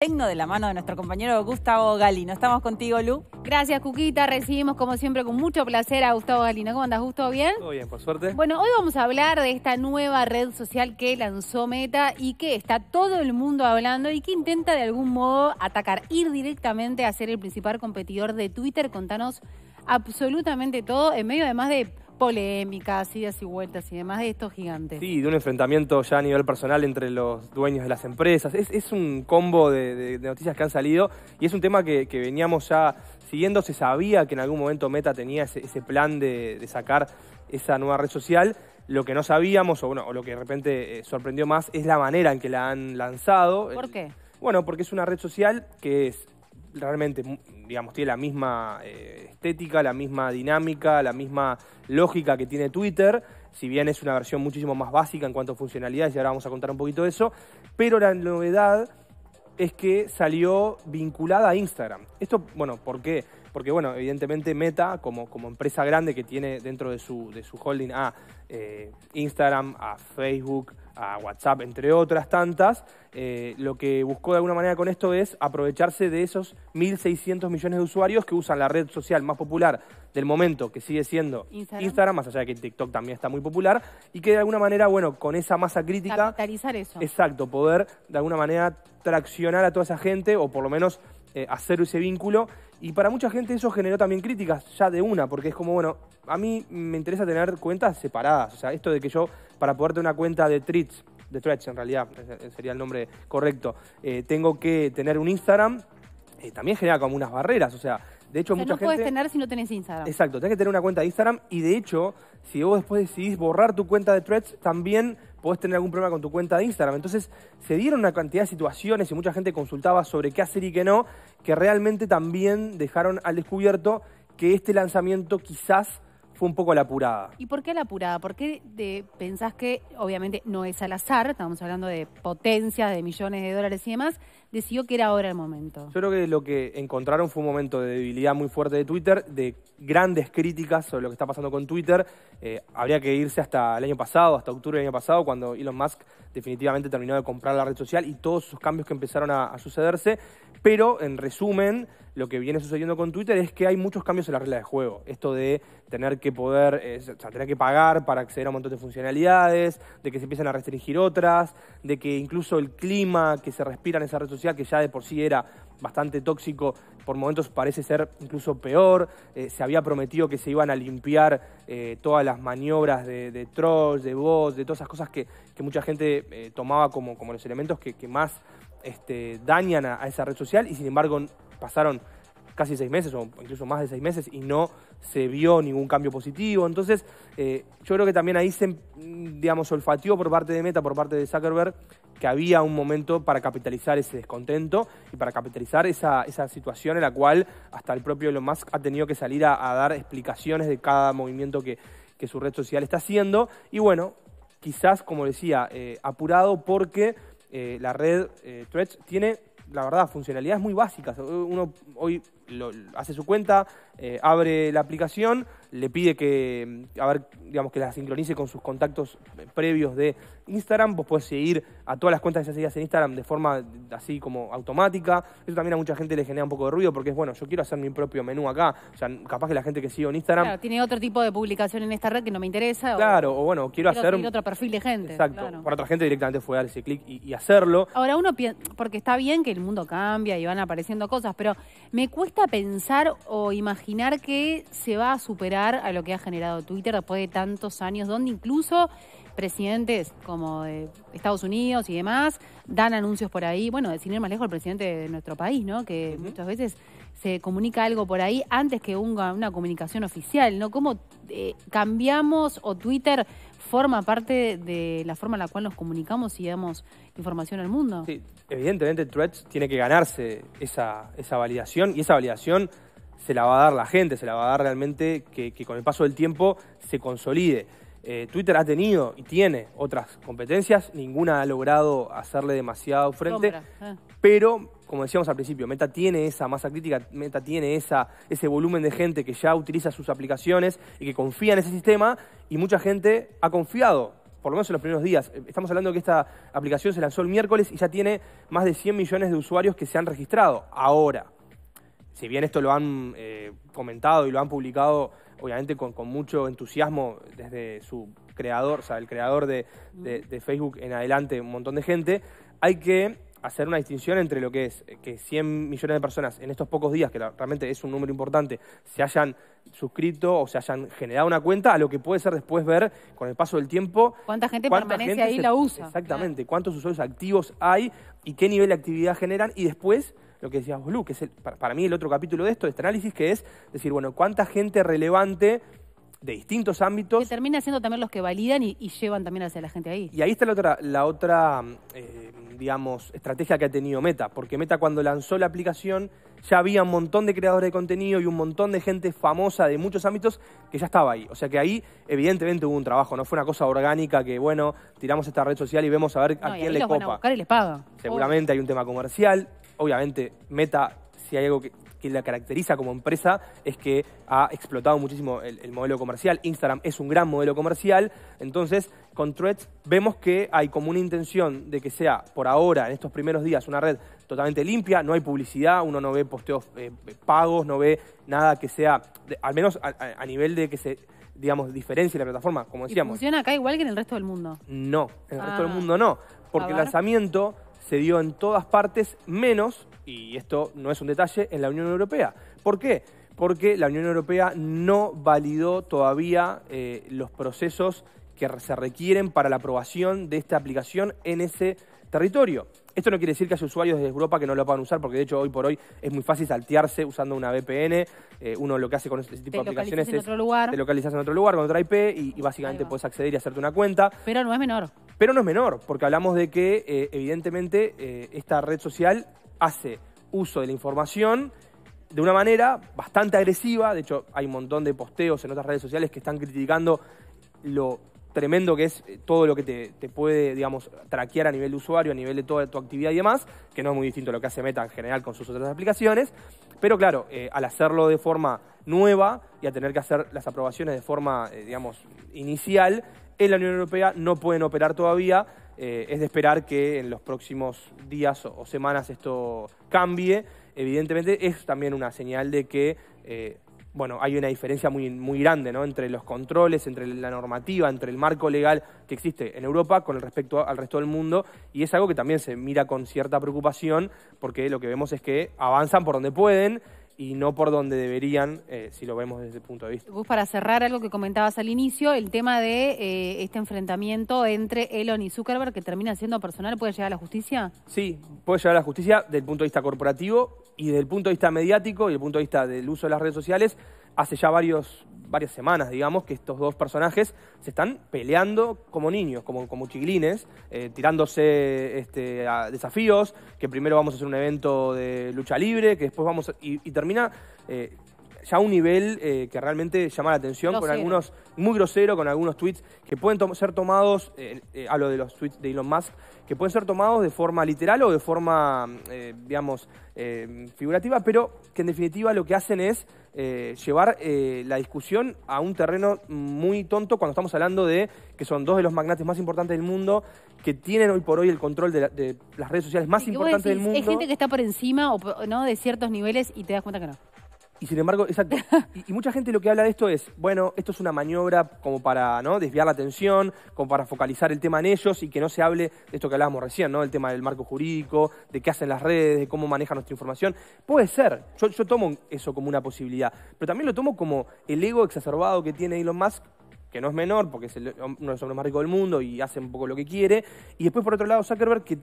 Tecno de la mano de nuestro compañero Gustavo Galino. Estamos contigo, Lu. Gracias, Cuquita. Recibimos, como siempre, con mucho placer a Gustavo Galino. ¿Cómo andas, Gustavo? ¿Bien? Todo bien, por suerte. Bueno, hoy vamos a hablar de esta nueva red social que lanzó Meta y que está todo el mundo hablando y que intenta de algún modo atacar, ir directamente a ser el principal competidor de Twitter. Contanos absolutamente todo en medio, además de polémicas, idas y vueltas y demás de estos gigantes. Sí, de un enfrentamiento ya a nivel personal entre los dueños de las empresas. Es, un combo de, noticias que han salido y es un tema que, veníamos ya siguiendo. Se sabía que en algún momento Meta tenía ese, plan de, sacar esa nueva red social. Lo que no sabíamos, o, bueno, o lo que de repente eh, sorprendió más, es la manera en que la han lanzado. ¿Por qué? Bueno, porque es una red social que es realmente, digamos, tiene la misma eh, estética, la misma dinámica, la misma lógica que tiene Twitter, si bien es una versión muchísimo más básica en cuanto a funcionalidades, y ahora vamos a contar un poquito de eso, pero la novedad es que salió vinculada a Instagram. Esto, bueno, ¿por qué? Porque, bueno, evidentemente Meta, como, como empresa grande que tiene dentro de su, holding a ah, eh, Instagram, a Facebook, a WhatsApp, entre otras tantas, eh, lo que buscó de alguna manera con esto es aprovecharse de esos 1.600 millones de usuarios que usan la red social más popular del momento, que sigue siendo Instagram. más allá de que TikTok también está muy popular, y que de alguna manera, bueno, con esa masa crítica... Capitalizar eso. Exacto, poder de alguna manera traccionar a toda esa gente, o por lo menos eh, hacer ese vínculo. Y para mucha gente eso generó también críticas ya de una, porque es como, bueno, a mí me interesa tener cuentas separadas. O sea, esto de que yo, para poder tener una cuenta de Treats, de Threads en realidad, sería el nombre correcto, eh, tengo que tener un Instagram, eh, también genera como unas barreras. O sea, de hecho, o no gente... puedes tener si no tenés Instagram. Exacto, tenés que tener una cuenta de Instagram y de hecho, si vos después decidís borrar tu cuenta de Threads, también podés tener algún problema con tu cuenta de Instagram. Entonces, se dieron una cantidad de situaciones y mucha gente consultaba sobre qué hacer y qué no, que realmente también dejaron al descubierto que este lanzamiento quizás fue un poco la apurada. ¿Y por qué la apurada? ¿Por qué pensás que, obviamente, no es al azar, estamos hablando de potencia, de millones de dólares y demás, decidió que era ahora el momento? Yo creo que lo que encontraron fue un momento de debilidad muy fuerte de Twitter, de grandes críticas sobre lo que está pasando con Twitter. Eh, habría que irse hasta el año pasado, hasta octubre del año pasado, cuando Elon Musk definitivamente terminó de comprar la red social y todos sus cambios que empezaron a sucederse. Pero, en resumen, lo que viene sucediendo con Twitter es que hay muchos cambios en la regla de juego. Esto de tener que poder, eh, tener que pagar para acceder a un montón de funcionalidades, de que se empiezan a restringir otras, de que incluso el clima que se respira en esa red social, que ya de por sí era bastante tóxico, por momentos parece ser incluso peor. Eh, se había prometido que se iban a limpiar eh, todas las maniobras de, trolls, de bots, de todas esas cosas que, mucha gente tomaba como, como los elementos que más este, dañan a, esa red social y sin embargo pasaron casi seis meses o incluso más de seis meses y no se vio ningún cambio positivo. Entonces, eh, yo creo que también ahí se, mm, digamos, olfateó por parte de Meta, por parte de Zuckerberg, que había un momento para capitalizar ese descontento y para capitalizar esa, situación en la cual hasta el propio Elon Musk ha tenido que salir a, dar explicaciones de cada movimiento que, su red social está haciendo. Y bueno, quizás, como decía, eh, apurado porque eh, la red eh, Threads tiene, la verdad, funcionalidades muy básicas. Uno hoy hace su cuenta, eh, abre la aplicación, le pide que, a ver, digamos, que la sincronice con sus contactos eh, previos de Instagram. Vos puedes seguir a todas las cuentas que ya seguías en Instagram de forma así como automática. Eso también a mucha gente le genera un poco de ruido porque es, bueno, yo quiero hacer mi propio menú acá. O sea, capaz que la gente que sigo en Instagram... tiene otro tipo de publicación en esta red que no me interesa. Claro, o, bueno, quiero, hacer... otro perfil de gente. Exacto. Para otra gente directamente fue dar ese clic y, y hacerlo. Ahora uno piensa, porque está bien que el mundo cambia y van apareciendo cosas, pero me cuesta pensar o imaginar que se va a superar a lo que ha generado Twitter después de tantos años, donde incluso presidentes como de Estados Unidos y demás dan anuncios por ahí. Bueno, sin ir más lejos, el presidente de nuestro país, ¿no? Que muchas veces se comunica algo por ahí antes que una, comunicación oficial, ¿no? ¿Cómo eh, cambiamos o Twitter forma parte de la forma en la cual nos comunicamos y damos información al mundo. Sí, evidentemente Threads tiene que ganarse esa, validación y esa validación se la va a dar la gente, se la va a dar realmente que, con el paso del tiempo se consolide. Eh, Twitter ha tenido y tiene otras competencias, ninguna ha logrado hacerle demasiado frente, eh. pero como decíamos al principio, Meta tiene esa masa crítica, Meta tiene esa, ese volumen de gente que ya utiliza sus aplicaciones y que confía en ese sistema y mucha gente ha confiado, por lo menos en los primeros días. Estamos hablando de que esta aplicación se lanzó el miércoles y ya tiene más de 100 millones de usuarios que se han registrado ahora. Si bien esto lo han eh, comentado y lo han publicado, obviamente con, mucho entusiasmo desde su creador, o sea, el creador de Facebook en adelante, un montón de gente, hay que hacer una distinción entre lo que es eh, que 100 millones de personas en estos pocos días, que realmente es un número importante, se hayan suscrito o se hayan generado una cuenta, a lo que puede ser después ver con el paso del tiempo. ¿Cuánta gente permanece ahí la usa? Exactamente, cuántos usuarios activos hay y qué nivel de actividad generan y después lo que decías vos, que es para, mí el otro capítulo de esto, de este análisis, que es decir, bueno, cuánta gente relevante de distintos ámbitos. Que termina siendo también los que validan y, llevan también hacia la gente ahí. Y ahí está la otra, la otra eh, digamos, estrategia que ha tenido Meta, porque Meta cuando lanzó la aplicación ya había un montón de creadores de contenido y un montón de gente famosa de muchos ámbitos que ya estaba ahí. O sea que ahí evidentemente hubo un trabajo, no fue una cosa orgánica que, bueno, tiramos esta red social y vemos a ver a quién le copa. Seguramente hay un tema comercial, obviamente Meta si hay algo que que la caracteriza como empresa es que ha explotado muchísimo el, modelo comercial. Instagram es un gran modelo comercial. Entonces, con Threads vemos que hay como una intención de que sea, por ahora, en estos primeros días, una red totalmente limpia, no hay publicidad, uno no ve posteos eh, pagos, no ve nada que sea, al menos a, nivel de que se digamos, diferencia la plataforma, como decíamos. ¿Y ¿Funciona acá igual que en el resto del mundo? No, en el resto del ah. mundo no, porque el lanzamiento se dio en todas partes, menos, y esto no es un detalle, en la Unión Europea. ¿Por qué? Porque la Unión Europea no validó todavía eh, los procesos que se requieren para la aprobación de esta aplicación en ese territorio. Esto no quiere decir que haya usuarios de Europa que no lo puedan usar, porque de hecho hoy por hoy es muy fácil saltearse usando una VPN. Eh, uno lo que hace con este tipo de aplicaciones es te localizas en otro lugar con otra IP y básicamente puedes acceder y hacerte una cuenta. Pero no es menor. Pero no es menor, porque hablamos de que eh, evidentemente eh, esta red social hace uso de la información de una manera bastante agresiva. De hecho, hay un montón de posteos en otras redes sociales que están criticando lo tremendo que es eh, todo lo que te, puede, digamos, traquear a nivel de usuario, a nivel de toda tu actividad y demás, que no es muy distinto a lo que hace Meta en general con sus otras aplicaciones. Pero claro, al hacerlo de forma nueva y a tener que hacer las aprobaciones de forma, digamos, inicial, en la Unión Europea no pueden operar todavía. Eh, es de esperar que en los próximos días o, semanas esto cambie. Evidentemente es también una señal de que eh, bueno, hay una diferencia muy, muy grande entre los controles, entre la normativa, entre el marco legal que existe en Europa con respecto al resto del mundo. Y es algo que también se mira con cierta preocupación porque lo que vemos es que avanzan por donde pueden y no por donde deberían, eh, si lo vemos desde ese punto de vista. Vos para cerrar algo que comentabas al inicio, el tema de eh, este enfrentamiento entre Elon y Zuckerberg que termina siendo personal, ¿puede llegar a la justicia? Sí, puede llegar a la justicia desde el punto de vista corporativo y desde el punto de vista mediático y desde el punto de vista del uso de las redes sociales hace ya varios, varias semanas, digamos, que estos dos personajes se están peleando como niños, como, como chiquilines, eh, tirándose este, a desafíos, que primero vamos a hacer un evento de lucha libre, que después vamos a, y, termina eh, ya un nivel eh, que realmente llama la atención, con algunos, muy grosero, con algunos tweets que pueden ser tomados, hablo eh, eh, de los tweets de Elon Musk, que pueden ser tomados de forma literal o de forma, mm, digamos, figurativa, pero que en definitiva lo que hacen es llevar la discusión a un terreno muy tonto cuando estamos hablando de que son dos de los magnates más importantes del mundo, que tienen hoy por hoy el control de, las redes sociales más importantes del mundo. Hay gente que está por encima o, ¿no? de ciertos niveles y te das cuenta que no. Y sin embargo, exacto. Y, mucha gente lo que habla de esto es, bueno, esto es una maniobra como para ¿no? desviar la atención, como para focalizar el tema en ellos y que no se hable de esto que hablábamos recién, ¿no? El tema del marco jurídico, de qué hacen las redes, de cómo manejan nuestra información. Puede ser, yo, tomo eso como una posibilidad, pero también lo tomo como el ego exacerbado que tiene Elon Musk que no es menor, porque es el, uno de los hombres más ricos del mundo y hace un poco lo que quiere. Y después, por otro lado, Zuckerberg, que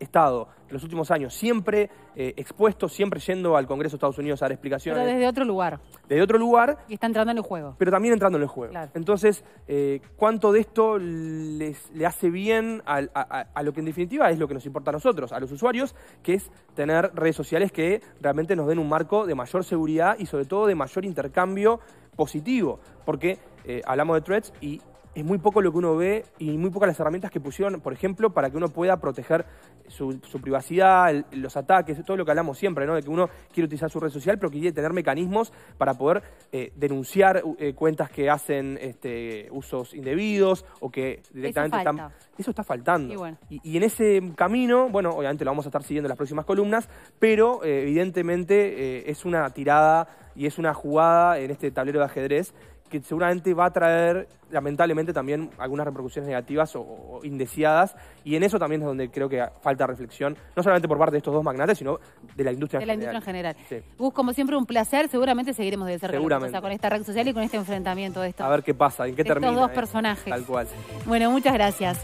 estado en los últimos años siempre eh, expuesto, siempre yendo al Congreso de Estados Unidos a dar explicaciones. Pero desde otro lugar. Desde otro lugar. Y está entrando en el juego. Pero también entrando en el juego. Entonces, eh, ¿cuánto de esto le hace bien a, lo que en definitiva es lo que nos importa a nosotros, a los usuarios, que es tener redes sociales que realmente nos den un marco de mayor seguridad y sobre todo de mayor intercambio positivo? Porque eh, hablamos de threads y es muy poco lo que uno ve y muy pocas las herramientas que pusieron, por ejemplo, para que uno pueda proteger su, privacidad, los ataques, todo lo que hablamos siempre, ¿no? De que uno quiere utilizar su red social, pero quiere tener mecanismos para poder eh, denunciar eh, cuentas que hacen este, usos indebidos o que directamente están. Eso está faltando. Y, en ese camino, bueno, obviamente lo vamos a estar siguiendo en las próximas columnas, pero eh, evidentemente es una tirada y es una jugada en este tablero de ajedrez que seguramente va a traer, lamentablemente, también algunas repercusiones negativas o, indeseadas. Y en eso también es donde creo que falta reflexión, no solamente por parte de estos dos magnates, sino de la industria en general. industria como siempre, un placer. Seguramente seguiremos de cerca con esta red social y con este enfrentamiento de estos. A ver qué pasa, en qué termina. Estos dos eh. personajes. Tal cual. Bueno, muchas gracias.